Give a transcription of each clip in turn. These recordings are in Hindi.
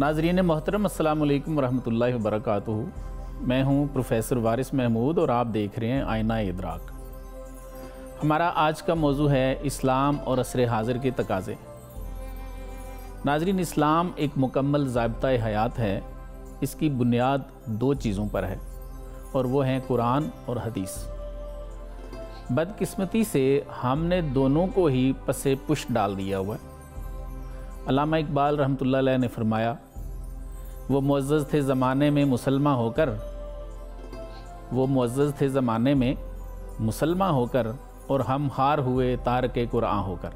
नाजरीन मोहतरम अल्लाम वरहमल वरक मैं हूँ प्रोफेसर वारिस महमूद और आप देख रहे हैं आयना इदराक हमारा आज का मौजू है इस्लाम और असर हाजिर के तकाजे नाजरीन इस्लाम एक मुकम्मल जबता हयात है इसकी बुनियाद दो चीज़ों पर है और वो हैं कुरान और हदीस बदकिस्मती से हमने दोनों को ही पसे पुश डाल दिया हुआ है अलामा इकबाल रहमतुल्लाह ने फरमाया वो मुज्ज़ थे ज़माने में मुसलमा होकर वो मुज्ज़ थे ज़माने में मुसलमा होकर और हम हार हुए तार के कुरान होकर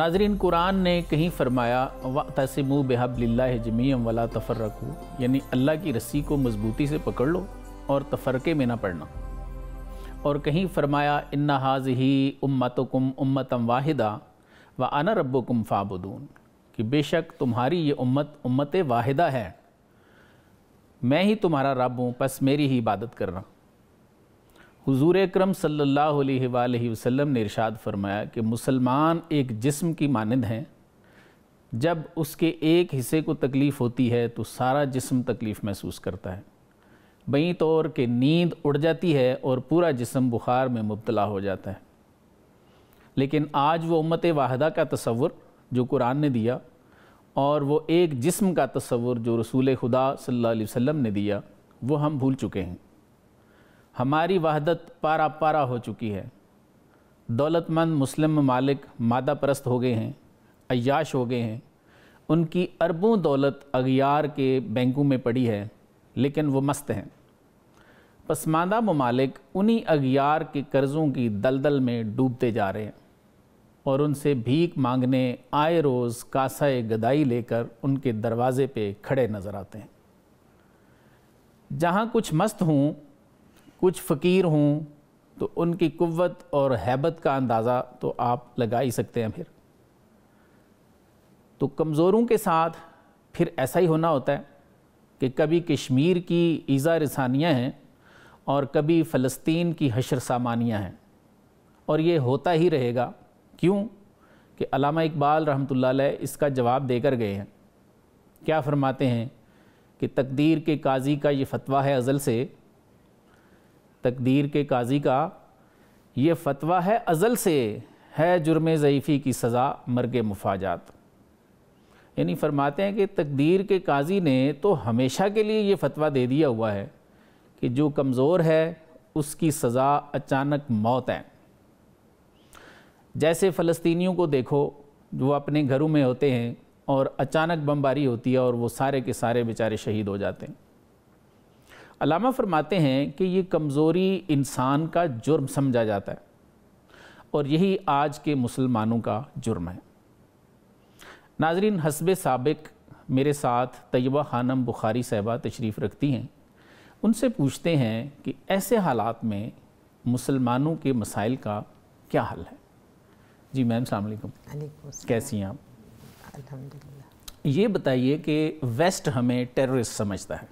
नाजरीन कुरान ने कहीं फरमाया व तसम बेहबल्ला जमीम वला तफ़र रखो यानी अल्लाह की रस्सी को मज़बूती से पकड़ लो और तफरक़े में ना पड़ना और कहीं फरमाया इन्ना हाज ही उम्मत उम्मतम वाहिदा व अन रब्बुकुम फाबुदून कि बेशक तुम्हारी ये उम्मत उम्मत वाहिदा है मैं ही तुम्हारा रब हूँ बस मेरी ही इबादत करना हुजूर अक्रम सल्लल्लाहु अलैहि वसल्लम ने इरशाद फरमाया कि मुसलमान एक जिस्म की मानद हैं जब उसके एक हिस्से को तकलीफ़ होती है तो सारा जिस्म तकलीफ़ महसूस करता है बई तौर के नींद उड़ जाती है और पूरा जिस्म बुखार में मुबतला हो जाता है लेकिन आज वो उम्मत वाहदा का तस्वुर जो कुरान ने दिया और वो एक जिस्म का तस्वुर जो रसूल खुदा सल्लल्लाहु अलैहि वसल्लम ने दिया वो हम भूल चुके हैं हमारी वहदत पारा पारा हो चुकी है दौलतमंद मुस्लिम मालिक मादा परस्त हो गए हैं अयाश हो गए हैं उनकी अरबों दौलत अगियार के बैंकों में पड़ी है लेकिन वो मस्त हैं पसमानदा ममालिक उन्हीं अगियार के कर्ज़ों की दलदल में डूबते जा रहे हैं और उनसे भीख मांगने आए रोज़ कासाए गदाई लेकर उनके दरवाज़े पे खड़े नज़र आते हैं जहाँ कुछ मस्त हूँ कुछ फ़कीर हूँ तो उनकी कुवत और हैबत का अंदाज़ा तो आप लगा ही सकते हैं फिर तो कमज़ोरों के साथ फिर ऐसा ही होना होता है कि कभी कश्मीर की ईज़ा रसानियाँ हैं और कभी फ़लस्तीन की हशर सामानियाँ हैं और ये होता ही रहेगा क्यों कि अलामा इकबाल रहमत इसका जवाब देकर गए हैं क्या फरमाते हैं कि तकदीर के काजी का ये फतवा है अज़ल से तकदीर के काजी का ये फतवा है अज़ल से है जुर्म ज़यीफ़ी की सज़ा मर्ग मुफाजात यानी फरमाते हैं कि तकदीर के काजी ने तो हमेशा के लिए ये फतवा दे दिया हुआ है कि जो कमज़ोर है उसकी सज़ा अचानक मौत है जैसे फ़लस्तीनियों को देखो जो अपने घरों में होते हैं और अचानक बमबारी होती है और वो सारे के सारे बेचारे शहीद हो जाते हैं अलामा फरमाते हैं कि ये कमज़ोरी इंसान का जुर्म समझा जाता है और यही आज के मुसलमानों का जुर्म है नाजरीन हसब सबक मेरे साथ तयबा खानम बुखारी साहबा तशरीफ़ रखती हैं उनसे पूछते हैं कि ऐसे हालात में मुसलमानों के मसाइल का क्या हल है जी मैम सलामकुम कैसी हैं आप ये बताइए कि वेस्ट हमें टेररिस्ट समझता है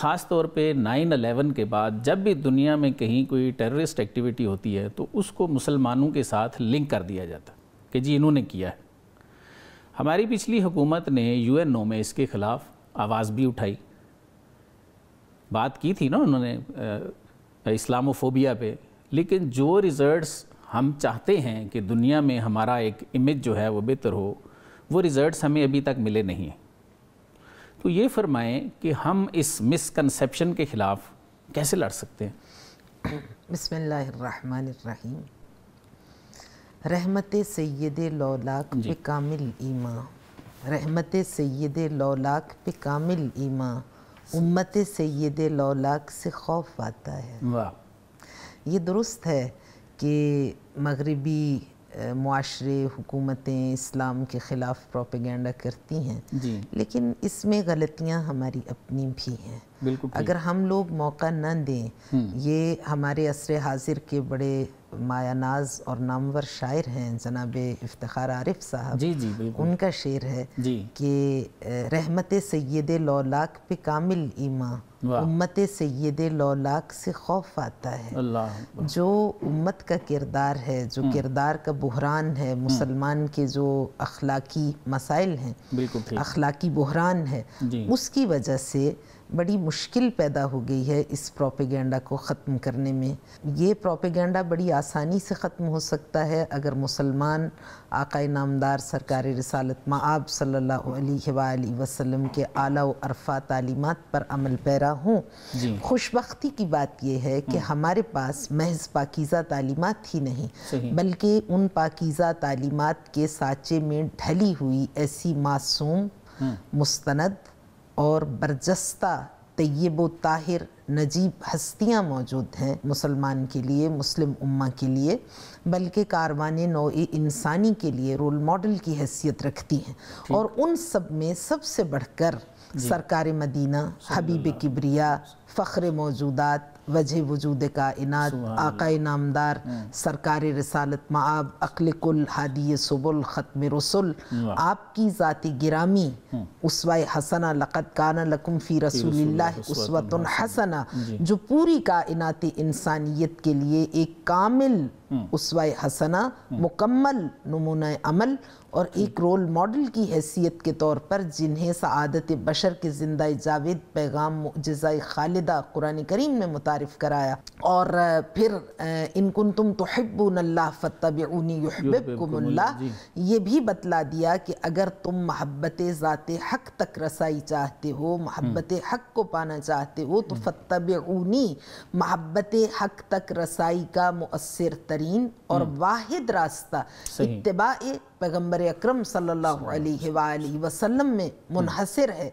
ख़ास तौर पे 9/11 के बाद जब भी दुनिया में कहीं कोई टेररिस्ट एक्टिविटी होती है तो उसको मुसलमानों के साथ लिंक कर दिया जाता है कि जी इन्होंने किया है हमारी पिछली हुकूमत ने यू में इसके ख़िलाफ़ आवाज़ भी उठाई बात की थी ना उन्होंने इस्लामोफोबिया पे लेकिन जो रिज़ल्ट्स हम चाहते हैं कि दुनिया में हमारा एक इमेज जो है वो बेहतर हो वो रिज़ल्ट हमें अभी तक मिले नहीं तो ये फरमाएं कि हम इस मिसकनसप्शन के ख़िलाफ़ कैसे लड़ सकते हैं बसमीम रहमत सैद लौलाक पे कामिल ईमा रहमत सैद लौलाक पे कामिल ईमा उम्मत सैद लौलाक से खौफ आता है वाह ये दुरुस्त है कि मगरबी माशरे हुकूमतें इस्लाम के ख़िलाफ़ प्रोपेगेंडा करती हैं लेकिन इसमें गलतियाँ हमारी अपनी भी हैं बिल्कुल अगर हम लोग मौका न दें हम्म। ये हमारे असर हाजिर के बड़े मायानाज और नामवर शायर हैं जनाब इफ्तार आरिफ साहब जी जी बिल्कुल उनका शेर है जी कि रहमत सैद लौलाक पे कामिल ईमा उम्मत सैद लौलाक से खौफ आता है जो उम्मत का किरदार है जो हम्म। किरदार का बहरान है हम्म। मुसलमान के जो अखलाकी मसाइल हैं अखलाकी बहरान है उसकी वजह से बड़ी मुश्किल पैदा हो गई है इस प्रोपेगेंडा को ख़त्म करने में ये प्रोपेगेंडा बड़ी आसानी से ख़त्म हो सकता है अगर मुसलमान आकाए नामदार सरकार रसालत मआब सल्ला वसम के आला अरफा तालीमत पर अमल पैरा हों खुशबी की बात यह है कि हम्म। हमारे पास महज पाकिज़ा तालीमत ही नहीं बल्कि उन पाकिज़ा तालीमत के साचे में ढली हुई ऐसी मासूम हम्म। मुस्ंद और बरजस्ता तयब ताहिर नजीब हस्तियाँ मौजूद हैं मुसलमान के लिए मुस्लिम उम्मा के लिए बल्कि कारवान नौ इंसानी के लिए रोल मॉडल की हैसियत रखती हैं और उन सब में सबसे बढ़कर सरकार मदीना हबीब किबरिया फ़ख्र मौजूदात वजह वजूद का इनाद आका नामदार हम्म। सरकारी रसालत मआब अखलकुल हादी सबुल ख़त्म रसुल आपकी ज़ाती गिरामी हम्म। उसवा हसना लक़त काना लकुम फ़ी रसूल उसवत हसना जो पूरी कायनत इंसानियत के लिए एक कामिल हम्म। उसवा हसना मुकम्मल नमून अमल और एक रोल मॉडल की हैसियत के तौर पर जिन्हें सदत बशर के ज़िंदा जावेद पैगाम जज़ाई खालिदा कुरान करीम में मुतारफ़ कराया और फिर इनकुन तुम तोहब्बुल्ला फ़तबनीबकुमल्ला ये भी बतला दिया कि अगर तुम महब्बत ज़ात हक तक रसाई चाहते हो महब्बत हम्म। हक को पाना चाहते हो तो हम्म। ऊनी महब्बत हक तक रसाई का मौसर तरीन और हम्म। वाद रास्ता इतबा पैगम्बर अक्रम सल्लल्लाहु वसल्लम में हम्म। मुनहसर है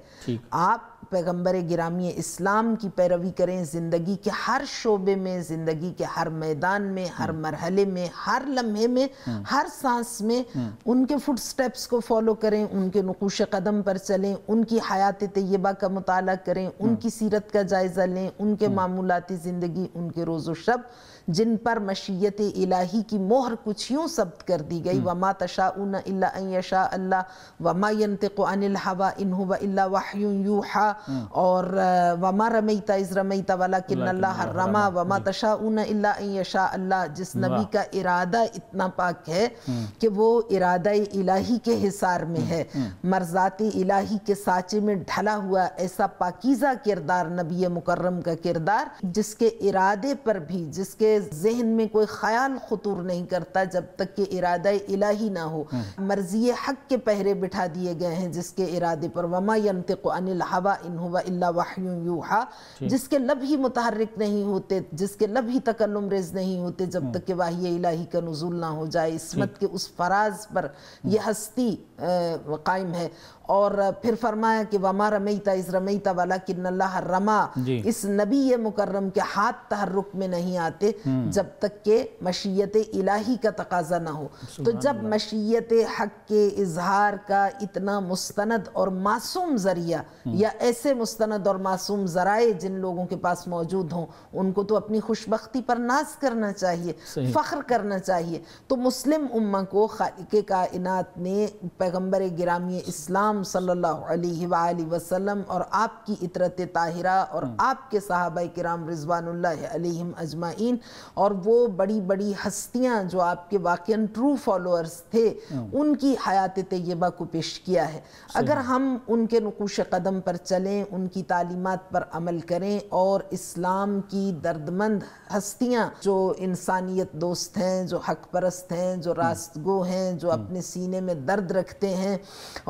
आप पैगम्बर ग्रामी इस्लाम की पैरवी करें ज़िंदगी के हर शोबे में ज़िंदगी के हर मैदान में हर हम्म। मरहले में हर लम्हे में हम्म। हर सांस में उनके फुट स्टेप्स को फॉलो करें उनके नकुश कदम पर चलें उनकी हयात तयबा का मताल करें उनकी सीरत का जायज़ा लें उनके मामूलती ज़िंदगी उनके रोज़ शब जिन पर मशीयत इलाही की मोहर कुछ यूँ सब्त कर दी गई हम्म। वमा तशा अल्लाशा अल्लाह वमा यनतिल हवा इन व वाहयूहा हम्म। और वमा रमैता इज़ रमैता वाला किन अल्लाह रमा वमा तशा अल्लाशा अल्लाह जिस नबी का इरादा इतना पाक है हम्म। कि वो इरादा इलाही के हिसार में है मर्जात इलाही के साचे में ढला हुआ ऐसा पाकिज़ा किरदार नबी मुकर्रम का किरदार जिसके इरादे पर भी जिसके जहन में कोई ख्याल खतूर नहीं करता जब तक कि इरादा इलाही ना हो मर्जी हक के पहरे बिठा दिए गए हैं जिसके इरादे पर वमा यंतिक अनिल हवा इन हुआ इल्ला जिसके लब ही मुतहरक नहीं होते जिसके लब ही तकल्लुम रेज नहीं होते जब तक कि वाह इलाही का नजूल ना हो जाए इसमत के उस फराज पर यह हस्ती कायम है और फिर फरमाया कि वमा रमैता इस रमैता वाला कि रमा इस नबी मुकर्रम के हाथ तहरुक में नहीं आते हम्म। जब तक के मशीयत इलाही का तकाजा ना हो तो जब मशीयत हक के इजहार का इतना मुस्तनद और मासूम ज़रिया हम्म। या ऐसे मुस्तनद और मासूम ज़राए जिन लोगों के पास मौजूद हों उनको तो अपनी खुशबख्ती पर नाज करना चाहिए फ़ख्र करना चाहिए तो मुस्लिम उम्मा को खालिक कायनात ने पैगम्बर गिरामी इस्लाम इकराम सल्लल्लाहु वसल्लम और आपकी इतरत ताहिरा और हम्म। आपके साहब कराम रिजवानल्लाम अजमाइन और वो बड़ी बड़ी हस्तियाँ जो आपके वाक़ ट्रू फॉलोअर्स थे हम्म। उनकी हयात तयबा को पेश किया है अगर हम उनके नकुश कदम पर चलें उनकी तालीमत पर अमल करें और इस्लाम की दर्दमंद हस्तियाँ जो इंसानियत दोस्त हैं जो हक परस्त हैं जो हम्म। रास्तगो हैं जो अपने सीने में दर्द रखते हैं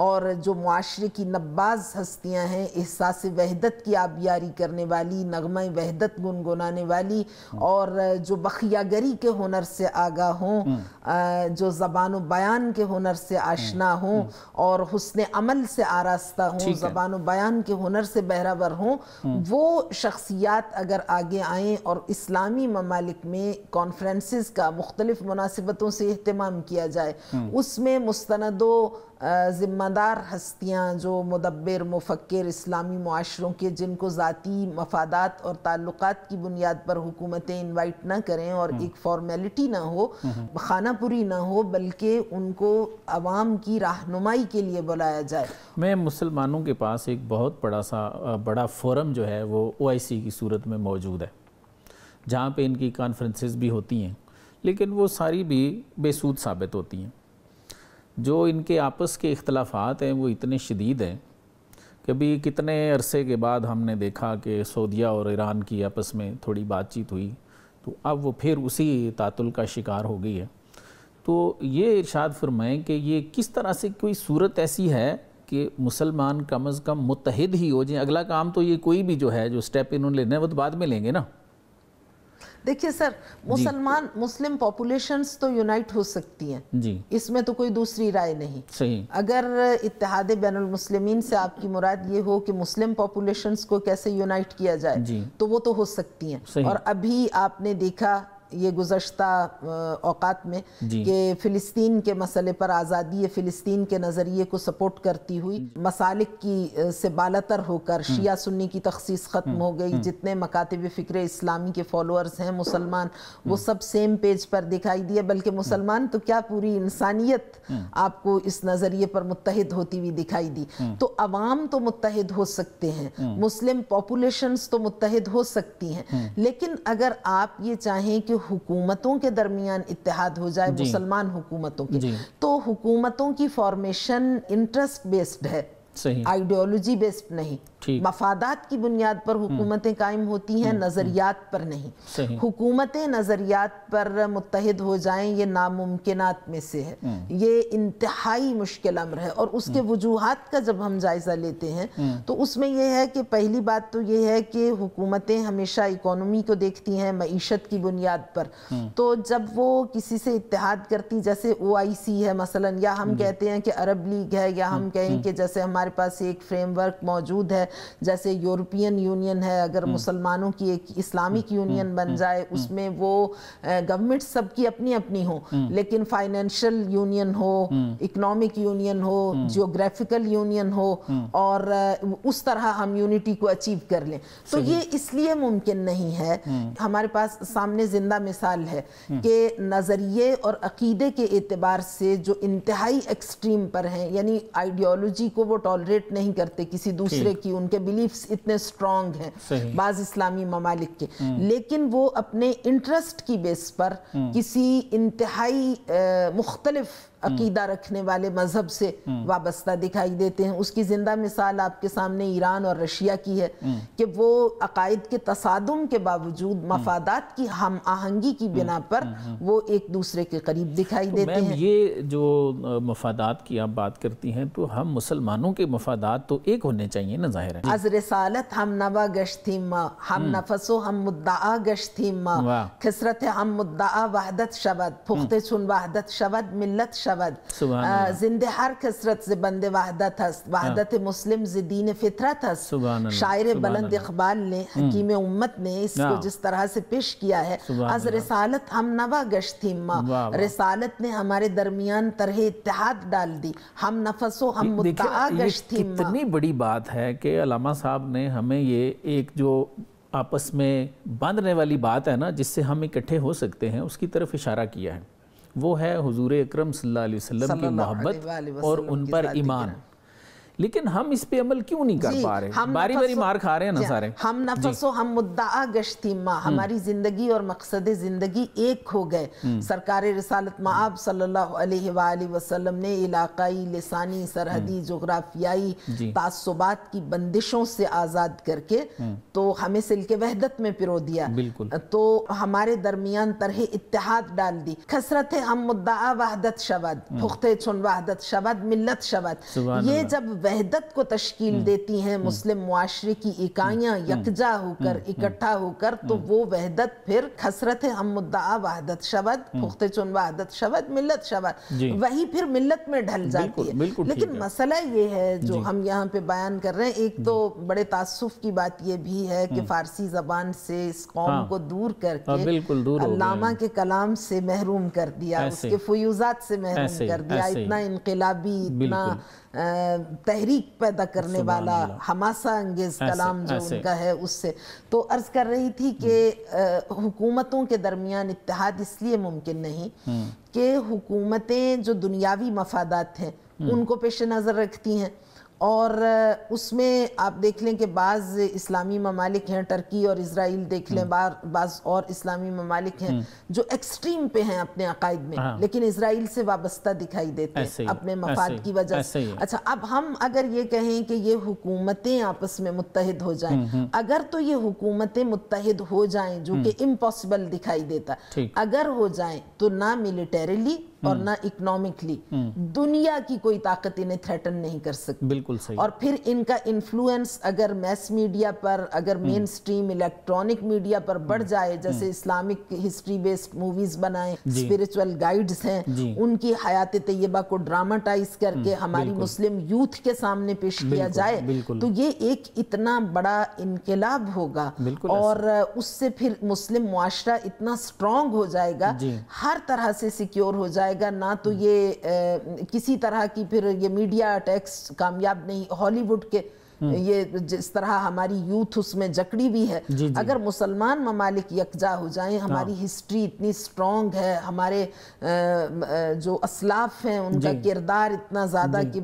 और जो जो माशरे की नब्बाज हस्तियाँ हैं एहसास वहदत की आबियारी करने वाली नगमा वहदत गुनगुनाने वाली और जो बखियागरी के हुनर से आगा हों हम्म। जो ज़बान बयान के हुनर से आशना हम्म। हों हम्म। और हसन अमल से आरास्ता हों ज़बान बयान के हुनर से बहराबर हों वो शख्सियात अगर आगे आए और इस्लामी ममालिक में कॉन्फ्रेंसिस का मुख्तलिफ मुनासिबतों से अहतमाम किया जाए उसमें मुस्तनदों ज़िम्मेदार हस्तियाँ जो मदबर मुफक्र इस्लामी माशरों के जिनको ज़ाती मफादात और ताल्लुक की बुनियाद पर हुकूमतें इन्वाइट ना करें और हम्म। एक फॉर्मेलिटी ना हो हम्म। खानापुरी ना हो बल्कि उनको आवाम की रहनुमाई के लिए बुलाया जाए मैं मुसलमानों के पास एक बहुत बड़ा सा बड़ा फोरम जो है वो ओ आई सी की सूरत में मौजूद है जहाँ पर इनकी कॉन्फ्रेंसिस भी होती हैं लेकिन वो सारी भी बेसूद साबित होती हैं जो इनके आपस के इख्तलाफात हैं वो इतने शदीद हैं कि अभी कितने अरसे के बाद हमने देखा कि सऊदिया और ईरान की आपस में थोड़ी बातचीत हुई तो अब वो फिर उसी तातुल का शिकार हो गई है तो ये इर्शाद फरमाएँ कि ये किस तरह से कोई सूरत ऐसी है कि मुसलमान कम अज़ कम मुतहद ही हो जाए अगला काम तो ये कोई भी जो है जो स्टेप इन्होंने लेना है वो तो बाद में लेंगे ना देखिए सर मुसलमान मुस्लिम पॉपुलेशंस तो यूनाइट हो सकती हैं जी इसमें तो कोई दूसरी राय नहीं सही अगर इतिहाद बैन मुस्लिमीन से आपकी मुराद ये हो कि मुस्लिम पॉपुलेशंस को कैसे यूनाइट किया जाए तो वो तो हो सकती हैं और अभी आपने देखा ये गुज्त अवकात में कि फ़िलिस्तीन के मसले पर आज़ादी फ़िलिस्तीन के नज़रिए को सपोर्ट करती हुई मसालिक की से बालतर होकर हम्म। शिया सुन्नी की तखसीस ख़त्म हम्म। हो गई हम्म। जितने मकातब फ़िक्र इस्लामी के फॉलोअर्स हैं मुसलमान वो सब सेम पेज पर दिखाई दिए बल्कि मुसलमान तो क्या पूरी इंसानियत आपको इस नज़रिए पर मुतहद होती हुई दिखाई दी तो अवाम तो मुतहद हो सकते हैं मुस्लिम पॉपुलेशन तो मुतहद हो सकती हैं लेकिन अगर आप ये चाहें कि हुकूमतों के दरमियान इतिहाद हो जाए मुसलमान हुकूमतों के तो हुकूमतों की फॉर्मेशन इंटरेस्ट बेस्ड है आइडियोलॉजी बेस्ड नहीं मफादात की बुनियाद पर हम्म। हुकूमतें कायम होती हैं हम्म। नज़रियात पर नहीं हुकूमतें नज़रियात पर मुतहद हो जाएं ये नामुमकिन में से है हम्म। ये इंतहाई मुश्किल अमर है और उसके वजूहत का जब हम जायज़ा लेते हैं तो उसमें यह है कि पहली बात तो ये है कि हुकूमतें हमेशा इकोनॉमी को देखती हैं मीशत की बुनियाद पर तो जब वो किसी से इतिहाद करती जैसे ओ आई सी है मसलन या हम कहते हैं कि अरब लीग है या हम कहें कि जैसे हमारे पास एक फ्रेमवर्क मौजूद है जैसे यूरोपियन यूनियन है अगर हम्म। मुसलमानों की एक इस्लामिक हम्म। यूनियन बन हम्म। जाए उसमें वो गवर्नमेंट सबकी अपनी अपनी हो लेकिन फाइनेंशियल यूनियन हो इकोनॉमिक यूनियन हो जियोग्राफिकल यूनियन हो और उस तरह हम यूनिटी को अचीव कर लें तो ये इसलिए मुमकिन नहीं है हमारे पास सामने जिंदा मिसाल है कि नज़रिए और अकीदे के एतबार से जो इंतहाई एक्सट्रीम पर हैं यानी आइडियोलॉजी को वो टॉलरेट नहीं करते किसी दूसरे की उनके बिलीफ्स इतने स्ट्रॉन्ग हैं बाज़ इस्लामी ममालिक के हम्म। लेकिन वो अपने इंटरेस्ट की बेस पर हम्म। किसी इंतहाई मुख्तलफ़ हम्म। अकीदा रखने वाले मजहब से हम्म। वाबस्ता दिखाई देते हैं उसकी ज़िंदा मिसाल आपके सामने ईरान और रशिया की है हम्म। कि वो अकायद के तसादम के बावजूद मफादात की हम आहंगी की बिना पर वो एक दूसरे के करीब दिखाई तो देते हैं ये जो मफादात की आप बात करती हैं तो हम मुसलमानों के मफादात तो एक होने चाहिए ना जाहिर है अजर सालत हम नवा गश थी माँ हम नफसो हम मुद्दा गश थी माँ खसरत हम मुद्दा वहदत शबद पुख्त सुन वहदत शबद मिलत शबद شود زنده هر کسرت زبند وحدت است وحدت मुस्लिम दीन फितरत शायर बलंद इकबाल ने हकीम उम्मत ने इसको जिस तरह से पेश किया है अज रसालत हम رسالت نے ہمارے درمیان طرح हमारे ڈال तरह ہم نفس و हम नफसो हम गश्ती اتنی बड़ी बात है کہ علامہ साहब ने हमें ये एक जो आपस में बांधने वाली बात है ना जिससे हम इकट्ठे हो सकते हैं उसकी तरफ इशारा किया है वो है हुजूर अक्रम सल्लल्लाहु अलैहि वसल्लम की मोहब्बत और उन पर ईमान लेकिन हम इस पे अमल क्यों नहीं कर पा रहे हम बारी बारी मार खा रहे हैं ना सारे हम नफसो हम मुद्दा गश्ती माँ हम्म। हमारी जिंदगी और मकसद जिंदगी एक हो गए हम्म। सरकार रसालत माब सल्लल्लाहु वसल्लम ने इलाकाई लसानी सरहदी हम्म। जोग्राफियाई तासुबात की बंदिशों से आज़ाद करके तो हमें सिल के वहदत में पिरो दिया बिल्कुल तो हमारे दरमियान तरह इतिहाद डाल दी कसरत है हम मुद्दा वहदत शबद पुख्ते चुन वहदत शबद मिलत शबद ये जब वहदत को तश्कील हम्म। देती हैं हम्म। मुस्लिम माशरे की इकाइयाँ हम्म। यकजा होकर इकट्ठा होकर तो वो वहदत फिर खसरत हम मुद्दा वहदत शबद पुख्ते चुन वहदत शबद मिलत शबद वही फिर मिलत में ढल जाती है लेकिन मसला ये है जो हम यहाँ पे बयान कर रहे हैं एक तो बड़े तासुफ की बात ये भी है कि फारसी जबान से इस कौम हाँ। को दूर करके हाँ, अल्लामा के कलाम से महरूम कर दिया उसके फयूजात से महरूम कर दिया इतना इनकलाबी इतना तहरीक पैदा करने वाला हमासा अंगेज कलाम जो ऐसे, उनका है उससे तो अर्ज कर रही थी कि हुकूमतों के दरमियान इतिहाद इसलिए मुमकिन नहीं हम्म। कि हुकूमतें जो दुनियावी मफादात हैं हम्म। उनको पेश नज़र रखती हैं और उसमें आप देख लें कि बाज़ इस्लामी ममालिक हैं टर्की और इसराइल देख लें हम्म। बाज़ और इस्लामी ममालिक हैं हम्म। जो एक्सट्रीम पे हैं अपने अकायद में हाँ। लेकिन इसराइल से वाबस्ता दिखाई देते हैं अपने मफाद की वजह से अच्छा अब हम अगर ये कहें कि ये हुकूमतें आपस में मुतहद हो जाएं हम्म, अगर तो ये हुकूमतें मुतहद हो जाएं जो कि इम्पॉसिबल दिखाई देता अगर हो जाए तो ना मिलिटरीली और हम्म। ना इकोनॉमिकली हम्म। दुनिया की कोई ताकत इन्हें थ्रेटन नहीं कर सकती बिल्कुल सही और फिर इनका इन्फ्लुएंस अगर मैस मीडिया पर अगर मेन स्ट्रीम इलेक्ट्रॉनिक मीडिया पर बढ़ हम्म। जाए जैसे इस्लामिक हिस्ट्री बेस्ड मूवीज बनाए स्पिरिचुअल गाइड्स हैं उनकी हयात तयबा को ड्रामाटाइज करके हमारी मुस्लिम यूथ के सामने पेश किया जाए तो ये एक इतना बड़ा इनकलाब होगा और उससे फिर मुस्लिम मुआरा इतना स्ट्रांग हो जाएगा हर तरह से सिक्योर हो जाएगा जाएगा ना तो हम्म। ये ए, किसी तरह की फिर ये मीडिया अटैक्स कामयाब नहीं हॉलीवुड के हम्म। ये जिस तरह हमारी यूथ उसमें जकड़ी भी है जी जी। अगर मुसलमान ममालिक यकजा हो जाएं हमारी हाँ। हिस्ट्री इतनी स्ट्रॉन्ग है हमारे जो असलाफ हैं उनका किरदार इतना ज़्यादा कि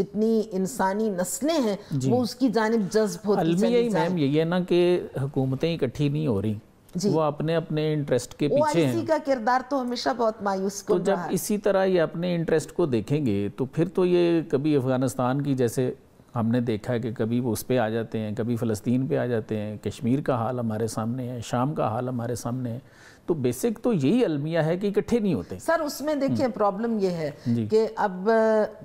जितनी इंसानी नस्लें हैं वो उसकी जानब जज्ब होती मैम यही है ना कि हुकूमतें इकट्ठी नहीं हो रही वो अपने अपने इंटरेस्ट के पीछे हैं का किरदार तो हमेशा बहुत मायूस तो जब इसी तरह ये अपने इंटरेस्ट को देखेंगे तो फिर तो ये कभी अफगानिस्तान की जैसे हमने देखा है कि कभी वो उस पर आ जाते हैं कभी फ़लस्तीन पे आ जाते हैं कश्मीर का हाल हमारे सामने है शाम का हाल हमारे सामने है तो बेसिक तो यही अलमिया है कि इकट्ठे नहीं होते सर उसमें देखिए प्रॉब्लम ये है कि अब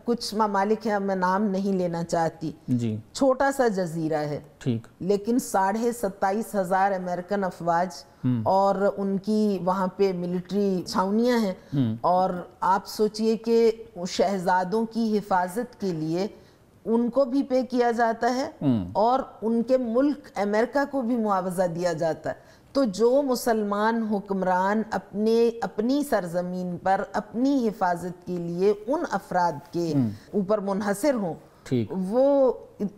कुछ ममालिक है मैं नाम नहीं लेना चाहती जी छोटा सा जजीरा है ठीक लेकिन साढ़े सत्ताईस हजार अमेरिकन अफवाज हम्म। और उनकी वहाँ पे मिलिट्री छावनियाँ हैं हम्म। और आप सोचिए कि शहजादों की हिफाजत के लिए उनको भी पे किया जाता है हम्म। और उनके मुल्क अमेरिका को भी मुआवजा दिया जाता है तो जो मुसलमान हुक्मरान अपने अपनी सरजमीन पर अपनी हिफाजत के लिए उन अफराद के हम्म। ऊपर मुनहसर हों वो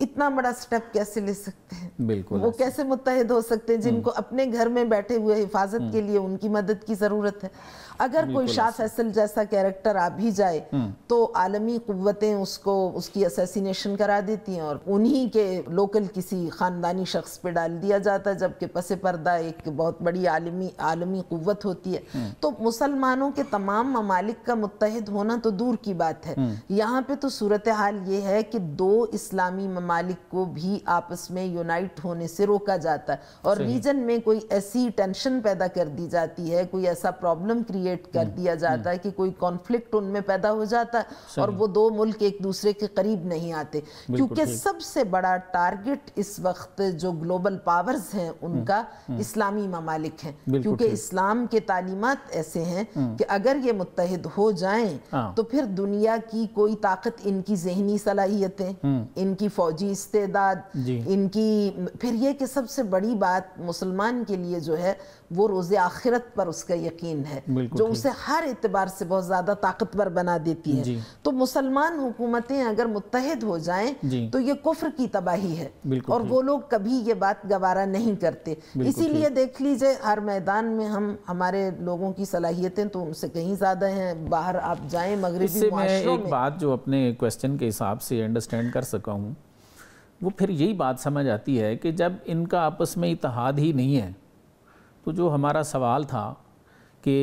इतना बड़ा स्टेप कैसे ले सकते हैं बिल्कुल वो कैसे मुतहद हो सकते हैं जिनको हम्म। अपने घर में बैठे हुए हिफाजत हम्म। के लिए उनकी मदद की ज़रूरत है अगर कोई शाह फैसल जैसा कैरेक्टर आ भी जाए हम्म। तो आलमी कुतें उसको उसकी असैसिनेशन करा देती हैं और उन्हीं के लोकल किसी ख़ानदानी शख्स पे डाल दिया जाता है जबकि पस पर्दा एक बहुत बड़ी आलमी आलमी कुत होती है हम्म। तो मुसलमानों के तमाम ममालिक का मुतहद होना तो दूर की बात है हम्म। यहाँ पे तो सूरत हाल ये है कि दो इस्लामी ममालिक को भी आपस में यूनाइट होने से रोका जाता है और रीजन में कोई ऐसी टेंशन पैदा कर दी जाती है कोई ऐसा प्रॉब्लम क्रिएट क्रिएट कर हम्म, दिया जाता हम्म। है कि कोई कॉन्फ्लिक्ट उनमें पैदा हो जाता है और वो दो मुल्क एक दूसरे के करीब नहीं आते क्योंकि सबसे बड़ा टारगेट इस वक्त जो ग्लोबल पावर्स हैं हम्म, उनका इस्लामी ममालिक है क्योंकि इस्लाम के तालीमत ऐसे हैं कि अगर ये मुतहद हो जाए हाँ। तो फिर दुनिया की कोई ताकत इनकी जहनी सलाहियतें इनकी फौजी इस्तेदाद इनकी फिर यह कि सबसे बड़ी बात मुसलमान के लिए जो है वो रोज़ आखिरत पर उसका यकीन है जो उसे हर एतबार से बहुत ज़्यादा ताकतवर बना देती है तो मुसलमान हुकूमतें अगर मुतहद हो जाएं तो ये कुफ्र की तबाही है और वो लोग कभी ये बात गवारा नहीं करते इसीलिए देख लीजिए हर मैदान में हम हमारे लोगों की सलाहियतें तो उनसे कहीं ज़्यादा हैं बाहर आप जाएँ मगरबी एक बात जो अपने क्वेश्चन के हिसाब से अंडरस्टैंड कर सका हूँ वो फिर यही बात समझ आती है कि जब इनका आपस में इतिहाद ही नहीं है तो जो हमारा सवाल था कि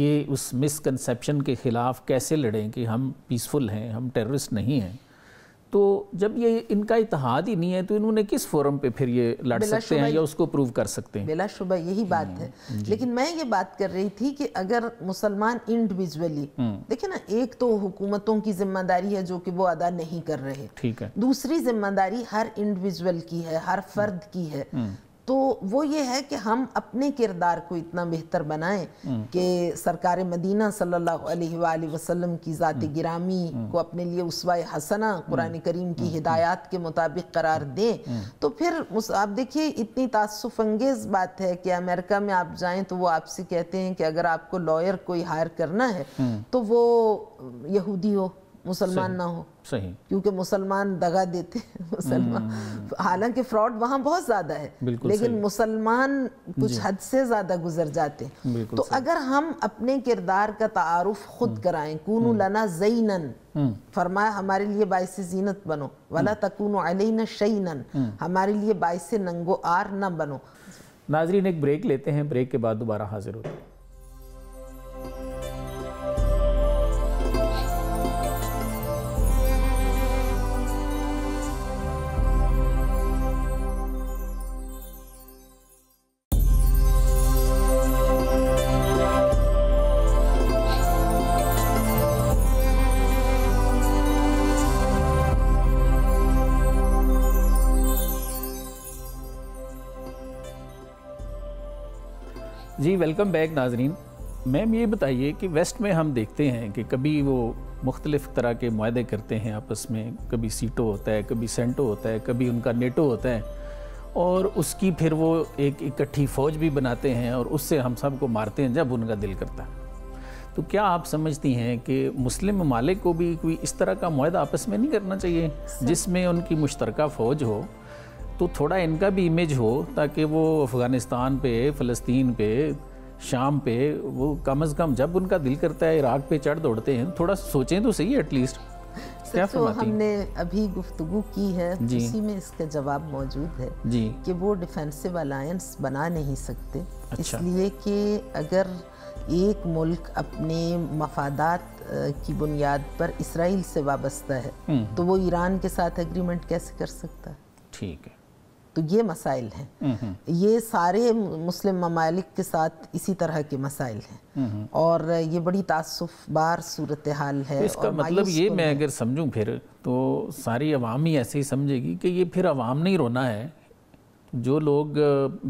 ये उस मिसकनसेप्शन के ख़िलाफ़ कैसे लड़ें कि हम पीसफुल हैं हम टेररिस्ट नहीं हैं तो जब ये इनका इतिहाद ही नहीं है तो इन्होंने किस फोरम पे फिर ये लड़ सकते हैं या उसको प्रूव कर सकते हैं बिलाशुबा यही बात है हम्म, लेकिन मैं ये बात कर रही थी कि अगर मुसलमान इंडिविजुअली हम्म। देखिए ना एक तो हुकूमतों की जिम्मेदारी है जो कि वो अदा नहीं कर रहे ठीक है दूसरी जिम्मेदारी हर इंडिविजुअल की है हर हम्म। फर्द की है तो वो ये है कि हम अपने किरदार को इतना बेहतर बनाएं हम्म। कि सरकार मदीना सल्लल्लाहु अलैहि वसल्लम की ज़ाति हम्म। गिरामी हम्म। को अपने लिए उसवा हसना कुरान करीम की हिदायत के मुताबिक करार दें तो फिर आप देखिए इतनी तसफ़ अंगेज़ बात है कि अमेरिका में आप जाएं तो वो आपसे कहते हैं कि अगर आपको लॉयर कोई हायर करना है तो वो यहूदी हो मुसलमान ना हो सही क्योंकि मुसलमान दगा देते हैं मुसलमान हम्म। हालांकि फ्रॉड वहाँ बहुत ज़्यादा है लेकिन मुसलमान कुछ हद से ज़्यादा गुजर जाते हैं तो अगर हम अपने किरदार का तारुफ खुद हम्म। कराएं कून हम्म। लना जईनन फरमाया हमारे लिए बायस जीनत बनो वला तकून अलैना शैनन हमारे लिए बायस नंगो आर ना बनो नाजरीन एक ब्रेक लेते हैं ब्रेक के बाद दोबारा हाजिर होते हैं वेलकम बैक नाजरीन मैम ये बताइए कि वेस्ट में हम देखते हैं कि कभी वो मुख्तलिफ़ तरह के माहे करते हैं आपस में कभी सीटो होता है कभी सेंटो होता है कभी उनका नेटो होता है और उसकी फिर वो एक इकट्ठी फ़ौज भी बनाते हैं और उससे हम सबको मारते हैं जब उनका दिल करता है तो क्या आप समझती हैं कि मुस्लिम ममालिक को भी कोई इस तरह का माहा आपस में नहीं करना चाहिए जिसमें उनकी मुश्तरक फ़ौज हो तो थोड़ा इनका भी इमेज हो ताकि वो अफ़गानिस्तान पे फ़लस्तीन पे शाम पे वो कम अज़ कम जब उनका दिल करता है इराक पे चढ़ दौड़ते हैं थोड़ा सोचें तो सही एटलीस्ट क्या तो हमने अभी गुफ्तु की है उसी में इसका जवाब मौजूद है जी कि वो डिफेंसिव अलायंस बना नहीं सकते अच्छा। इसलिए कि अगर एक मुल्क अपने मफादात की बुनियाद पर इसराइल से वाबस्ता है हम्म। तो वो ईरान के साथ एग्रीमेंट कैसे कर सकता है ठीक है तो ये मसाइल हैं ये सारे मुस्लिम ममालिक के साथ इसी तरह के मसाइल हैं और ये बड़ी तासुफ बार सूरत हाल है तो इसका मतलब ये मैं अगर समझूं फिर तो सारी आवाम ही ऐसे ही समझेगी कि ये फिर आवाम नहीं रोना है जो लोग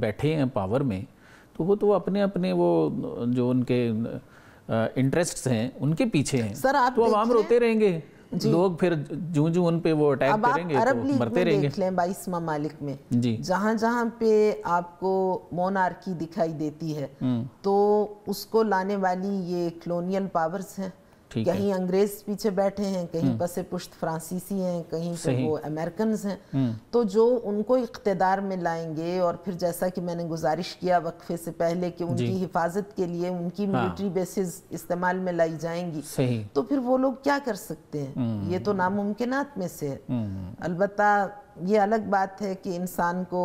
बैठे हैं पावर में तो वो तो अपने अपने वो जो उनके इंटरेस्ट्स हैं उनके पीछे हैं सर आप तो आवाम रोते रहेंगे लोग फिर जू जू उन पे वो अटैक अब करेंगे अरब तो मरते रहेंगे देख लें बाईस ममालिक में जी जहाँ जहाँ पे आपको मोनार्की दिखाई देती है हम्म। तो उसको लाने वाली ये कलोनियल पावर्स हैं कहीं अंग्रेज पीछे बैठे हैं कहीं पसे हम्म। पुश्त फ्रांसीसी हैं कहीं पर वो अमेरिकन हैं हम्म। तो जो उनको इकतदार में लाएंगे और फिर जैसा कि मैंने गुजारिश किया वक्फे से पहले कि उनकी हिफाजत के लिए उनकी मिलिट्री हाँ। बेसिस इस्तेमाल में लाई जाएंगी तो फिर वो लोग क्या कर सकते हैं हम्म। ये तो नामुमकिन में से है अलबत् ये अलग बात है कि इंसान को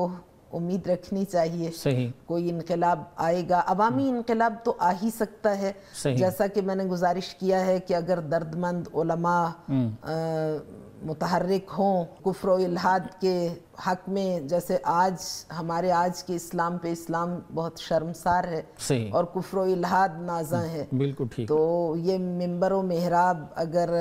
उम्मीद रखनी चाहिए सही कोई इनकलाब आएगा अवामी हम्म। इनकलाब तो आ ही सकता है जैसा कि मैंने गुजारिश किया है कि अगर दर्दमंद उलमा हम्म। मुतहरक हों कुफर इलाहाद के हक में जैसे आज हमारे आज के इस्लाम पे इस्लाम बहुत शर्मसार है और कुफर इलाहाद नाजा है बिल्कुल ठीक तो ये मेम्बर मेहराब अगर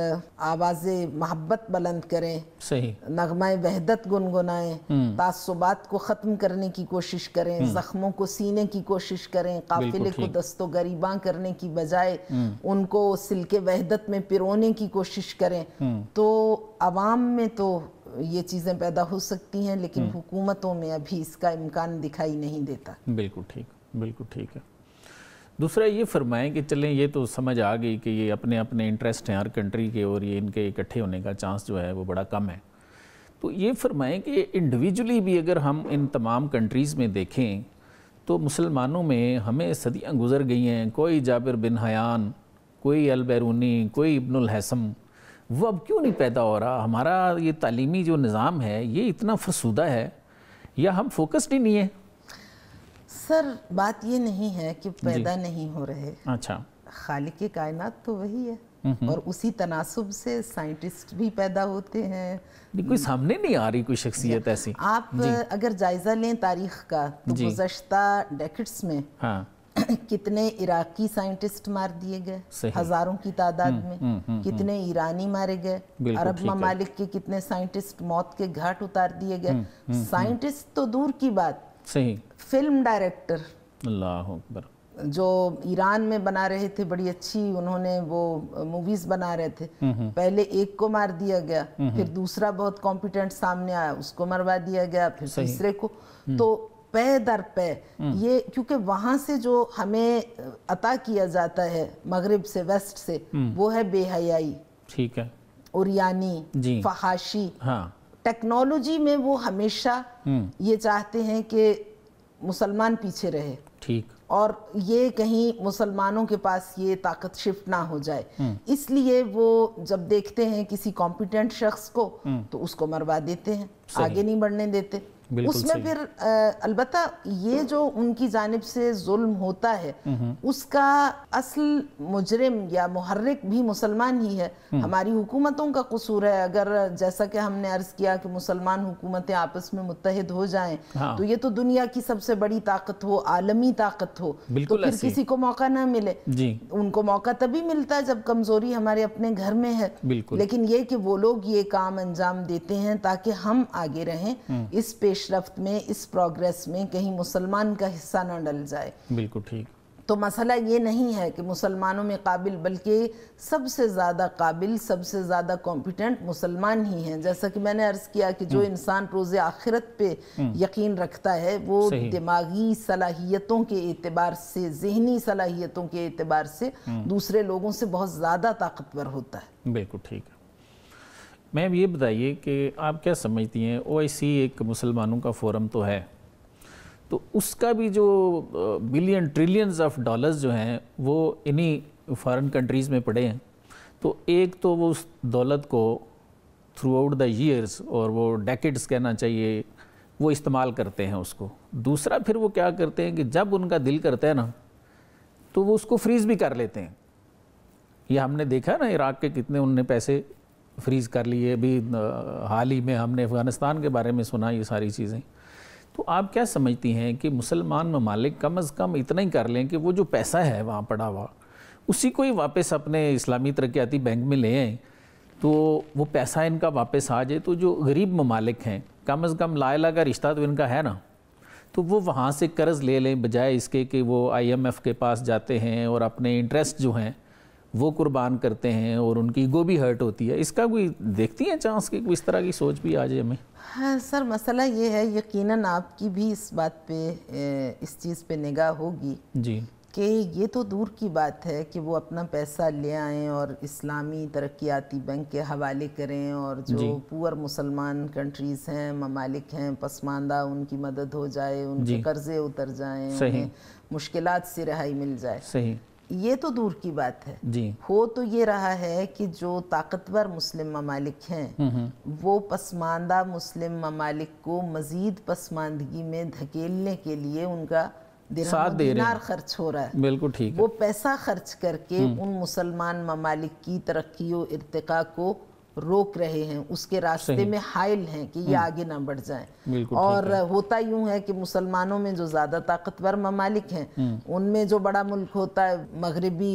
आवाज़ मोहब्बत बुलंद करें सही वहदत गुनगुनाएं हम्म। तासुबात को ख़त्म करने की कोशिश करें हम्म। ज़ख्मों को सीने की कोशिश करें काफिले को दस्तो गरीबा करने की बजाय हम्म। उनको सिल्के वहदत में पिरोने की कोशिश करें तो आवाम में तो ये चीज़ें पैदा हो सकती हैं लेकिन हम्म। हुकूमतों में अभी इसका इम्कान दिखाई नहीं देता बिल्कुल ठीक बिल्कुल ठीक है दूसरा ये फरमाएं कि चलें ये तो समझ आ गई कि ये अपने अपने इंटरेस्ट हैं हर कंट्री के और ये इनके इकट्ठे होने का चांस जो है वो बड़ा कम है तो ये फरमाएं कि इंडिविजुअली भी अगर हम इन तमाम कंट्रीज़ में देखें तो मुसलमानों में हमें सदियाँ गुजर गई हैं कोई जाबिर बिन हयान कोई अल बैरूनी कोई इब्नुल हैसम वो अब क्यों नहीं पैदा हो रहा हमारा ये तालीमी जो निज़ाम है ये इतना फसूदा है या हम फोकसड ही नहीं है सर बात ये नहीं है कि पैदा नहीं हो रहे अच्छा खालिक के कायनात तो वही है और उसी तनासब से साइंटिस्ट भी पैदा होते हैं नहीं कोई सामने नहीं आ रही कोई शख्सियत ऐसी आप अगर जायज़ा लें तारीख का तो गुजशत डेकेट्स में हाँ। कितने इराकी साइंटिस्ट मार दिए गए हजारों की तादाद हम्म, में हुँ, हम्म, हुँ, हम्म, कितने ईरानी मारे गए अरब ममालिक के कितने साइंटिस्ट मौत के घाट उतार दिए गए साइंटिस्ट तो दूर की बात सही फिल्म डायरेक्टर अल्लाह जो ईरान में बना रहे थे बड़ी अच्छी उन्होंने वो मूवीज बना रहे थे पहले एक को मार दिया गया फिर दूसरा बहुत कॉम्पिटेंट सामने आया उसको मरवा दिया गया फिर तीसरे को तो पे दर पे हम्म। ये क्योंकि वहां से जो हमें अता किया जाता है मगरब से वेस्ट से हम्म। वो है बेहयाई ठीक है यानी फहाशी हाँ। टेक्नोलॉजी में वो हमेशा हम्म। ये चाहते हैं कि मुसलमान पीछे रहे ठीक और ये कहीं मुसलमानों के पास ये ताकत शिफ्ट ना हो जाए इसलिए वो जब देखते हैं किसी कॉम्पिटेंट शख्स को तो उसको मरवा देते हैं आगे नहीं बढ़ने देते उसमें फिर अलबत् ये जो उनकी जानब से जुल्म होता है उसका असल मुजरिम या मुहर्रिक भी मुसलमान ही है हम्म। हमारी हुकूमतों का कसूर है अगर जैसा कि हमने अर्ज किया कि मुसलमान हुकूमतें आपस में मुतहद हो जाए हाँ। तो ये तो दुनिया की सबसे बड़ी ताकत हो आलमी ताकत हो तो फिर किसी को मौका ना मिले उनको मौका तभी मिलता है जब कमजोरी हमारे अपने घर में है लेकिन ये कि वो लोग ये काम अंजाम देते हैं ताकि हम आगे रहें हम्म। इस पेश पेशरफ में इस प्रोग्रेस में कहीं मुसलमान का हिस्सा ना डल जाए बिल्कुल ठीक तो मसला ये नहीं है कि मुसलमानों में काबिल बल्कि सबसे ज़्यादा काबिल सबसे ज़्यादा कॉम्पिटेंट मुसलमान ही हैं जैसा कि मैंने अर्ज़ किया कि जो हम्म। इंसान रोज़ आखिरत पे हम्म। यकीन रखता है वो दिमागी सलाहियतों के एतबार से जहनी सलाहियतों के एतबार से हम्म। दूसरे लोगों से बहुत ज़्यादा ताकतवर होता है बिल्कुल ठीक है मैम ये बताइए कि आप क्या समझती हैं ओ एक मुसलमानों का फोरम तो है तो उसका भी जो बिलियन ट्रिलियंस ऑफ डॉलर्स जो हैं वो इन्हीं फॉरेन कंट्रीज़ में पड़े हैं तो एक तो वो उस दौलत को थ्रू आउट द ईयर्स और वो डेकेड्स कहना चाहिए वो इस्तेमाल करते हैं उसको दूसरा फिर वो क्या करते हैं कि जब उनका दिल करता है ना तो वो उसको फ्रीज़ भी कर लेते हैं ये हमने देखा ना इराक़ के कितने उनने पैसे फ्रीज़ कर लिए अभी हाल ही में हमने अफ़गानिस्तान के बारे में सुना ये सारी चीज़ें तो आप क्या समझती हैं कि मुसलमान ममालिक कम अज़ कम इतना ही कर लें कि वो जो पैसा है वहाँ पड़ा हुआ उसी को ही वापस अपने इस्लामी तरक्याती बैंक में ले आएँ तो वो पैसा इनका वापस आ जाए तो जो गरीब ममालिक हैं कम अज़ कम लाला का रिश्ता तो इनका है ना तो वो वहाँ से कर्ज़ ले लें बजाय इसके कि वो आईएमएफ के पास जाते हैं और अपने इंटरेस्ट जो हैं वो कुर्बान करते हैं और उनकी ईगो भी हर्ट होती है इसका कोई देखती है चांस कि इस तरह की सोच भी आ जाए हमें हाँ सर मसला ये है यकीन आपकी भी इस बात पे इस चीज़ पे निगाह होगी जी कि ये तो दूर की बात है कि वो अपना पैसा ले आएँ और इस्लामी तरक्याती बैंक के हवाले करें और जो पुअर मुसलमान कंट्रीज़ हैं ममालिक हैं पसमानदा उनकी मदद हो जाए उनके कर्जे उतर जाएँ मुश्किल से रहाई मिल जाए सही ये तो दूर की बात है जी हो तो ये रहा है कि जो ताकतवर मुस्लिम ममालिक हैं हम्म, हम्म। वो पसमानदा मुस्लिम ममालिक को मज़ीद पसमानदगी में धकेलने के लिए उनका साथ दे रहे खर्च हो रहा है बिल्कुल ठीक वो पैसा खर्च करके हम्म। उन मुसलमान ममालिक की तरक्की और इरतका को रोक रहे हैं उसके रास्ते में हायल हैं कि ये हम्म। आगे ना बढ़ जाएं और होता यूं है कि मुसलमानों में जो ज़्यादा ताकतवर ममालिक हैं हम्म। उनमें जो बड़ा मुल्क होता है मगरबी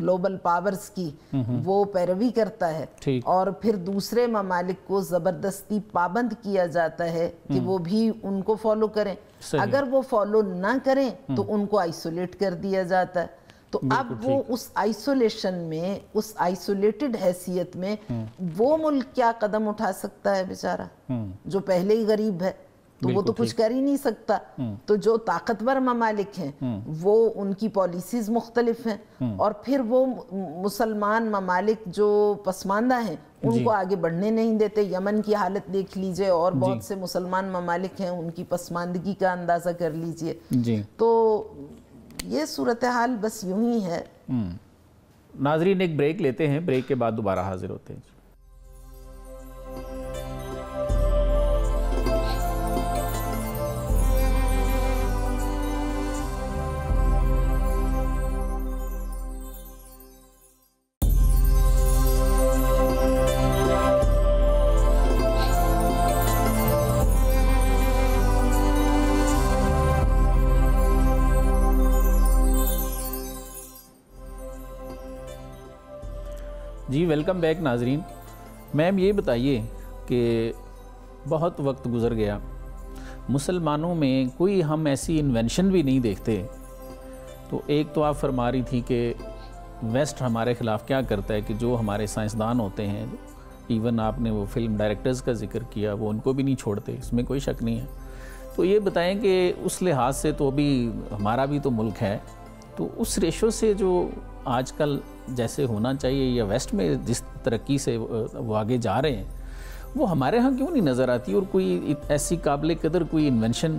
ग्लोबल पावर्स की हम्म, वो पैरवी करता है और फिर दूसरे ममालिक को ज़बरदस्ती पाबंद किया जाता है कि वो भी उनको फॉलो करें अगर वो फॉलो ना करें तो उनको आइसोलेट कर दिया जाता है तो अब वो उस आइसोलेशन में उस आइसोलेटेड हैसियत में हम्म। वो मुल्क क्या कदम उठा सकता है बेचारा हम्म। जो पहले ही गरीब है तो वो तो कुछ कर ही नहीं सकता हम्म। तो जो ताकतवर ममालिक हैं वो उनकी पॉलिसीज मुख्तलिफ हैं और फिर वो मुसलमान ममालिक जो पसमानदा हैं उनको आगे बढ़ने नहीं देते यमन की हालत देख लीजिए और बहुत से मुसलमान ममालिक हैं उनकी पसमानदगी का अंदाज़ा कर लीजिए तो ये सूरत हाल बस यूं ही है हम्म। नाजरीन एक ब्रेक लेते हैं ब्रेक के बाद दोबारा हाजिर होते हैं जी वेलकम बैक नाजरीन मैम ये बताइए कि बहुत वक्त गुज़र गया मुसलमानों में कोई हम ऐसी इन्वेंशन भी नहीं देखते तो एक तो आप फरमा रही थी कि वेस्ट हमारे ख़िलाफ़ क्या करता है कि जो हमारे साइंसदान होते हैं इवन आपने वो फिल्म डायरेक्टर्स का जिक्र किया वो उनको भी नहीं छोड़ते इसमें कोई शक नहीं है तो ये बताएं कि उस लिहाज से तो अभी हमारा भी तो मुल्क है तो उस रेशो से जो आजकल जैसे होना चाहिए या वेस्ट में जिस तरक्की से वो आगे जा रहे हैं वो हमारे यहाँ क्यों नहीं नज़र आती और कोई ऐसी काबिल कदर कोई इन्वेंशन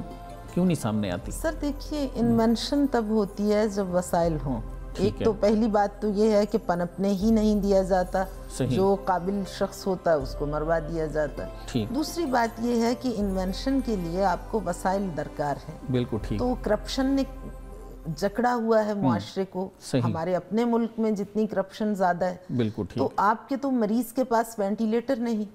क्यों नहीं सामने आती सर देखिए इन्वेंशन तब होती है जब वसाइल हों एक तो पहली बात तो ये है कि पनपने ही नहीं दिया जाता जो काबिल शख्स होता है उसको मरवा दिया जाता है दूसरी बात ये है कि इन्वेंशन के लिए आपको वसाइल दरकार है बिल्कुल ठीक तो करप्शन ने जकड़ा हुआ है हम्म, मुआरे को हमारे अपने मुल्क में जितनी करप्शन ज्यादा है बिल्कुल तो आपके तो मरीज के पास वेंटिलेटर नहीं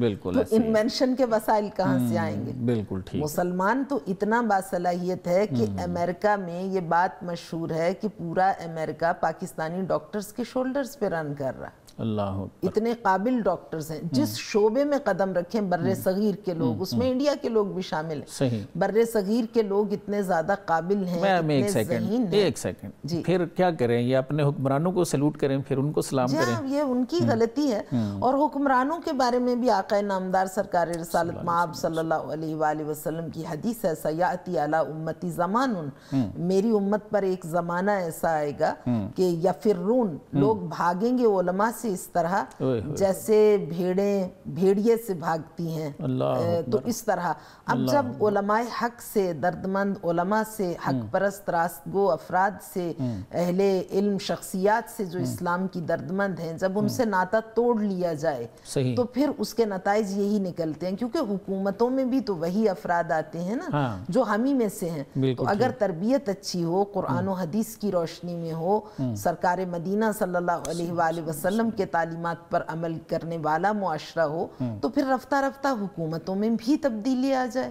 बिल्कुल तो इन्वेंशन के वसाइल कहाँ से हम्म, आएंगे बिल्कुल ठीक मुसलमान तो इतना बासलाहियत है कि हम्म। अमेरिका में ये बात मशहूर है कि पूरा अमेरिका पाकिस्तानी डॉक्टर्स के शोल्डर्स पे रन कर रहा है अल्लाह इतने काबिल डॉक्टर्स हैं जिस हम्म। शोबे में कदम रखें बर्र हम्म। सगीर के लोग हम्म। उसमें इंडिया के लोग भी शामिल हैं बर्र सगीर के लोग इतने ज़्यादा काबिल हैं इतने एक सेकंड एक सेकंड फिर क्या करें ये अपने हुक्मरानों को सलूट करें फिर उनको सलाम करें ये उनकी गलती है और हुक्मरानों के बारे में भी आका नामदार सरकार रसालत माब सल्लाम की हदीस है सयाती अला उम्मती जमान मेरी उम्मत पर एक ज़माना ऐसा आएगा कि या फिर लोग भागेंगे ओलमा से से इस तरह जैसे भेड़े भेड़िए से भागती हैं तो इस तरह अब जब ओलमाए हक से दर्दमंद ओलमा से हम्म। हक परस्त रास्तगो अफराद से हम्म। अहले इल्म शख्सियात से जो हम्म। इस्लाम की दर्दमंद हैं जब उनसे नाता तोड़ लिया जाए तो फिर उसके नतज यही निकलते हैं क्योंकि हुकूमतों में भी तो वही अफराद आते हैं ना हाँ। जो हम ही में से हैं तो अगर तरबियत अच्छी हो कुरान हदीस की रोशनी में हो सरकार मदीना सल्लल्लाहु अलैहि वसल्लम के तालीमत पर अमल करने वाला मुआरा हो हम्म। तो फिर रफ्ता रफ्ता हुकूमतों में भी तब्दीली आ जाए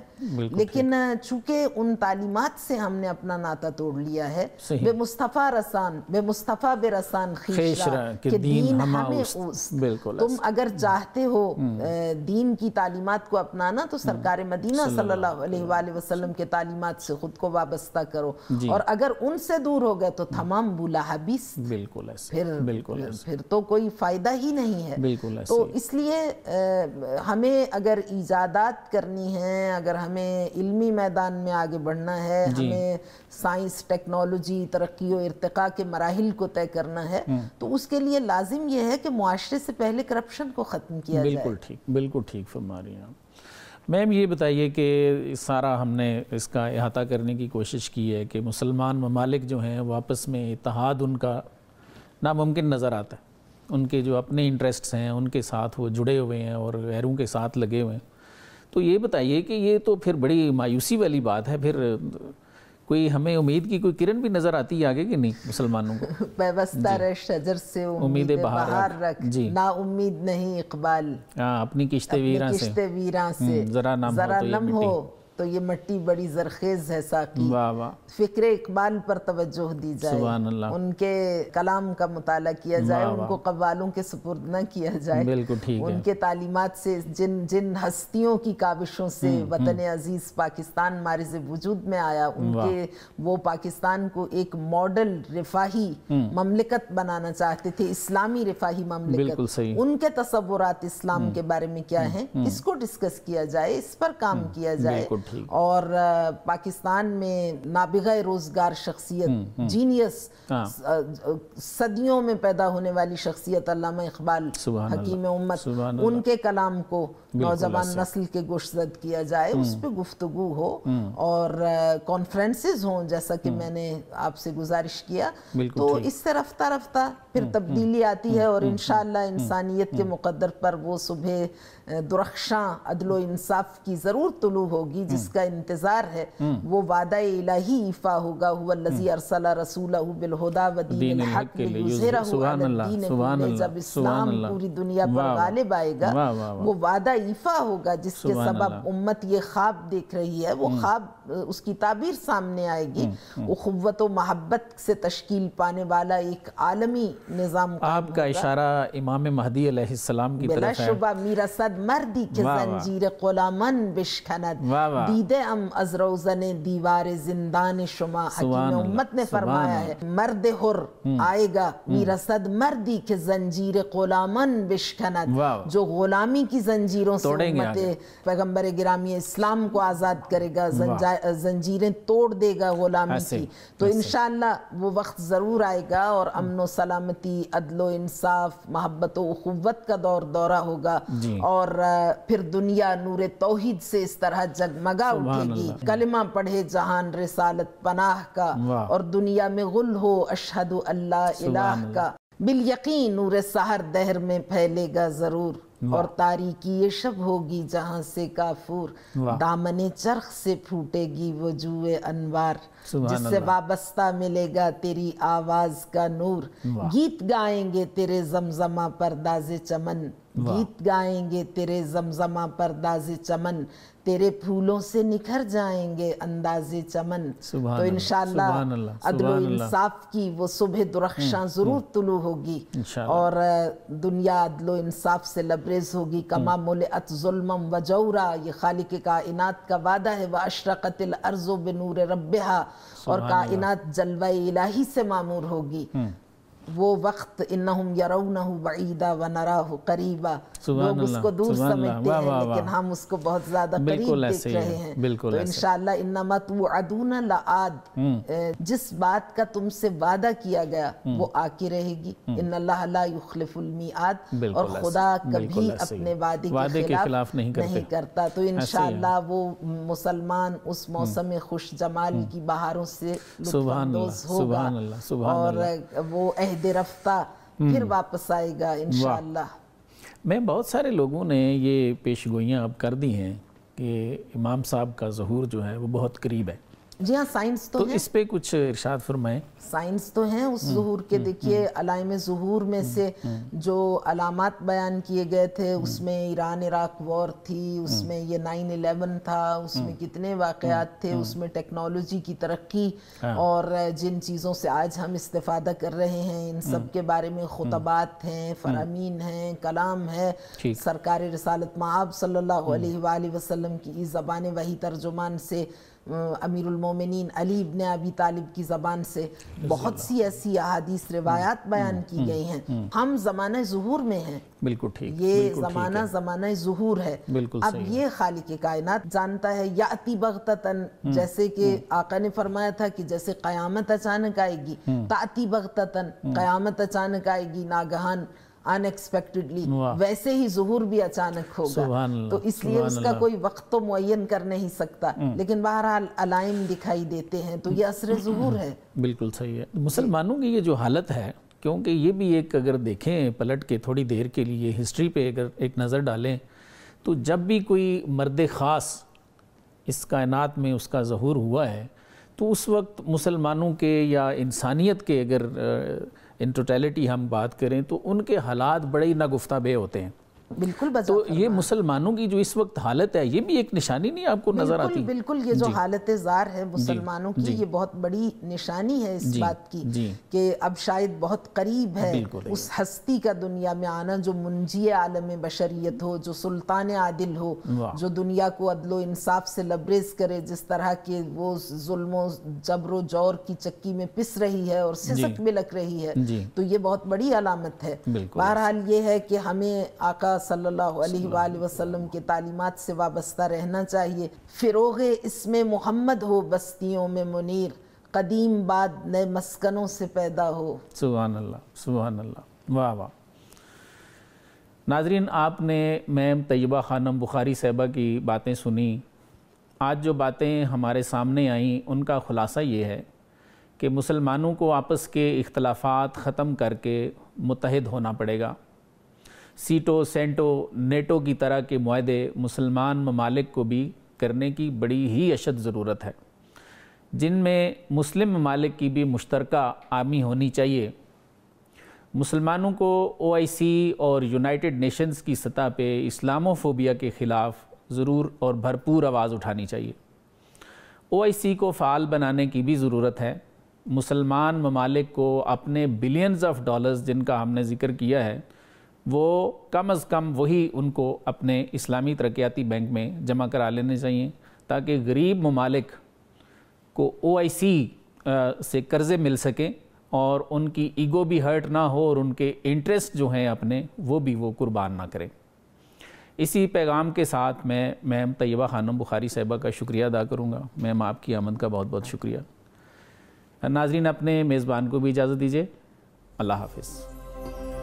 लेकिन चूंकि उन तालीमत से हमने अपना नाता तोड़ लिया है बे मुस्तफ़ा रसान बे मुस्तफ़ा बे रसान तुम अगर चाहते हो हम्म। दीन की तालीमत को अपनाना तो हम्म। सरकार मदीना सल्लल्लाहु के तालीमत से खुद को वाबस्ता करो और अगर उनसे दूर हो गए तो तमाम हबीस बिल्कुल फिर बिल्कुल फिर तो कोई फ़ायदा ही नहीं है बिल्कुल तो इसलिए हमें अगर ईजादात करनी है अगर हमें इल्मी मैदान में आगे बढ़ना है हमें साइंस टेक्नोलॉजी तरक्की और इरतका के मराहल को तय करना है हम्म। तो उसके लिए लाजिम यह है कि मुआरे से पहले करप्शन को ख़त्म किया बिल्कुल जाए बिल्कुल ठीक बिल्कुल ठीक फरमा रही हैं मैम ये बताइए कि सारा हमने इसका अहाता करने की कोशिश की है कि मुसलमान ममालिक जो हैं वापस में इतिहाद उनका नामुमकिन नज़र आता है उनके जो अपने इंटरेस्ट्स हैं उनके साथ वो जुड़े हुए हैं और गैरों के साथ लगे हुए हैं तो ये बताइए कि ये तो फिर बड़ी मायूसी वाली बात है फिर कोई हमें उम्मीद की कोई किरण भी नजर आती है आगे कि नहीं मुसलमानों को बेबस्ता रह शजर से उम्मीदें बाहर, बाहर रख जी ना उम्मीद नहीं इकबाल हाँ, अपनी किश्ते वीरा से किश्ते वीरा हम्म, से जरा नम जरा तो हो, तो नम हो तो ये मट्टी बड़ी जरखेज है साकी फिक्र इकबाल पर तवज्जो दी जाए उनके कलाम का मुताल किया जाए उनको कवालों के सुपुर्द न किया जाए उनके तालीमत से जिन जिन हस्तियों की काविशों से हम्म, वतन हम्म। अजीज पाकिस्तान मारज वजूद में आया उनके वो पाकिस्तान को एक मॉडल रिफाही हम्म। ममलिकत बनाना चाहते थे इस्लामी रिफाही ममलिकत उनके तस्वुरात इस्लाम के बारे में क्या है इसको डिस्कस किया जाए इस पर काम किया जाए और पाकिस्तान में नाबिगा रोज़गार शख्सियत हम्म, हम्म। जीनियस हाँ। सदियों में पैदा होने वाली शख्सियत अलामा इकबाल हकीम उम्मत उनके कलाम को नौजवान नस्ल के गुशजद किया जाए हम्म। उस पर गुफ्तु हो और कॉन्फ्रेंसिस हों जैसा कि मैंने आपसे गुजारिश किया तो इससे रफ्ता रफ्ता फिर तब्दीली आती है और इन इंसानियत के मुकदर पर वो सुबह दुरक्षा अदलो इंसाफ की ज़रूर तुलू होगी जिसका इंतजार है वो वादा इलाही इफा होगा हुआ लजी हम्म। अरसला रसूलहु बिल हुदा व दीन अल हक के लिए सुभान सुभान अल्लाह अल्लाह जब इस्लाम पूरी दुनिया पर غالب आएगा वो वादा इफा होगा जिसके सबब उम्मत ये ख्वाब देख रही है वो हम्म। ख्वाब उसकी ताबीर सामने आएगी हम्म, वो खुवत व मोहब्बत से तश्कील पाने वाला एक आलमी निज़ाम आपका इशारा इमाम महदी सलाम की तरफ है मीरा सद मर्दी के जंजीर गुलामन बिशखनद हाँ। दीदे हम अजरोजन दीवार دیوار زندان شما उम्मत ने फरमाया है मर्द हुर हम्म। आएगा हम्म। मीरसद मर्दी के जंजीर गुलामन बिशकनत जो गुलामी की जंजीरों से पैगम्बर गिरामी इस्लाम को आज़ाद करेगा जंजीरें तोड़ देगा गुलामी की तो इन वो वक्त ज़रूर आएगा और हम्म। अमन सलामती अदलो इंसाफ मोहब्बत वत का दौर दौरा होगा और फिर दुनिया नूर तोहिद से इस तरह जगमग जगह उठेगी कलमा पढ़े जहान रिसालत पनाह का और दुनिया में गुल हो अशहद अल्लाह इलाह का बिल यकीन नूर सहर दहर में फैलेगा जरूर और तारीकी ये शब होगी जहाँ से काफूर दामने चरख से फूटेगी वो जुए अनवार जिससे वाबस्ता मिलेगा तेरी आवाज का नूर गीत गाएंगे तेरे जमजमा पर दाजे चमन गीत गाएंगे तेरे जमजमा पर दाजे चमन तेरे फूलों से निखर जाएंगे अंदाजे चमन तो इन अदलो इंसाफ की वो सुबह दुरक्षा हम्म, जरूर हम्म। तुलू होगी और दुनिया अदलो इंसाफ से लबरेज होगी हम्म। कमा मुलत व वजौरा ये खालिक कायनात का वादा है व अशरकतिल अर्जो बिनूर रबा और कायनात जलवा इलाही से मामूर होगी वो वक्त इन्नहुम यरौनहु बईदा व नराहु करीबा लोग उसको दूर समझते हैं लेकिन हम उसको बहुत ज्यादा करीब देख रहे हैं बिल्कुल तो इंशाल्लाह इन्नमा तुअदून लआद हम्म। जिस बात का तुमसे वादा किया गया हम्म। वो आके रहेगी हम्म। इन्नल्लाह ला युखलिफुल मिआद और खुदा कभी अपने वादे के खिलाफ नहीं करता तो इंशाल्लाह वो मुसलमान उस मौसम खुश जमाल की बहारों से लुत्फानंदोज होगा और वो अहद रफ्ता हम्म। फिर वापस आएगा इन मैं बहुत सारे लोगों ने ये पेश अब कर दी हैं कि इमाम साहब का जहूर जो है वो बहुत करीब है जी हाँ साइंस तो, तो है। इस पे कुछ इरशाद फरमाए साइंस तो है उस हम्म, जहूर के हम्म, देखिए हम्म। अलाइम जहूर में से जो अलामत बयान किए गए थे उसमें ईरान इराक वॉर थी उसमें ये नाइन इलेवन था उसमें कितने वाकयात थे उसमें टेक्नोलॉजी की तरक्की हाँ। और जिन चीज़ों से आज हम इस्तेफादा कर रहे हैं इन सब के बारे में खुतबात हैं फरामीन हैं कलाम है सरकार रसालत महाब सल्ला वसलम की ज़बान वही तर्जुमान से अमीरमिन अली इबन अबी तालिब की ज़बान से बहुत सी ऐसी अहादीस रवायात हम्म, बयान की हम्म, गई हैं हम्म, हम जमाने जहूर में हैं बिल्कुल ठीक ये ज़माना ज़माना जहूर है बिल्कुल अब ये खाली के कायनात जानता है या अति बगतन जैसे कि आका ने फरमाया था कि जैसे क़यामत अचानक आएगी ताती बगतन क़यामत अचानक आएगी नागहान अनएक्सपेक्टेडली वैसे ही जहूर भी अचानक होगा तो इसलिए उसका कोई वक्त तो मुन कर नहीं सकता हम्म। लेकिन बहरहाल अलाइन दिखाई देते हैं तो ये असर जहूर है बिल्कुल सही है तो मुसलमानों की ये जो हालत है क्योंकि ये भी एक अगर देखें पलट के थोड़ी देर के लिए हिस्ट्री पे अगर एक नज़र डालें तो जब भी कोई मर्द ख़ास इस कायनात में उसका जहूर हुआ है तो उस वक्त मुसलमानों के या इंसानियत के अगर आ, इन टोटेलिटी हम बात करें तो उनके हालात बड़े ही नागुफ्ता बे होते हैं बिल्कुल तो ये मुसलमानों की जो इस वक्त हालत है ये भी एक निशानी नहीं आपको नजर आती बिल्कुल ये जो हालत जार है मुसलमानों की ये बहुत बड़ी निशानी है इस बात की कि अब शायद बहुत करीब है उस हस्ती का दुनिया में आना जो मुंजी आलम बशरियत हो जो सुल्तान आदिल हो जो दुनिया को अदलो इंसाफ से लबरेज करे जिस तरह के वो जुल्मो जबरो जोर की चक्की में पिस रही है और सिसक में लग रही है तो ये बहुत बड़ी अलामत है बहरहाल ये है कि हमें आका सल्लल्लाहु अलैहि वसल्लम के तालीमत से वाबस्ता रहना चाहिए फ़िरोग इसमें मोहम्मद हो बस्तियों में मुनीर कदीम बाद नए मस्कनों से पैदा हो सुबहान अल्लाह सुबहान अल्लाह वाह वाह नाजरीन आपने मैम तयबा खानम बुखारी साहबा की बातें सुनी आज जो बातें हमारे सामने आईं उनका ख़ुलासा ये है कि मुसलमानों को आपस के इख्तलाफात ख़त्म करके मुतहद होना पड़ेगा सीटो सेंटो नेटो की तरह के माहदे मुसलमान ममालिक को भी करने की बड़ी ही अशद ज़रूरत है जिनमें मुस्लिम ममालिक की भी मुश्तरक आर्मी होनी चाहिए मुसलमानों को ओ और यूनाइटेड नेशंस की सतह पे इस्लामोफोबिया के ख़िलाफ़ ज़रूर और भरपूर आवाज़ उठानी चाहिए ओ को फ़ाल बनाने की भी ज़रूरत है मुसलमान ममालिक को अपने बिलियंस ऑफ डॉलर्स जिनका हमने ज़िक्र किया है वो कम अज़ कम वही उनको अपने इस्लामी तरक्याती बैंक में जमा करा लेने चाहिए ताकि गरीब ममालिक को ओ आई सी से कर्ज़े मिल सकें और उनकी ईगो भी हर्ट ना हो और उनके इंटरेस्ट जो हैं अपने वो भी वो कुर्बान ना करें इसी पैगाम के साथ मैं मैम तैयबा खानम बुखारी साहिबा का शुक्रिया अदा करूँगा मैम आपकी आमद का बहुत बहुत शुक्रिया नाजरीन अपने मेज़बान को भी इजाज़त दीजिए अल्लाह हाफिज़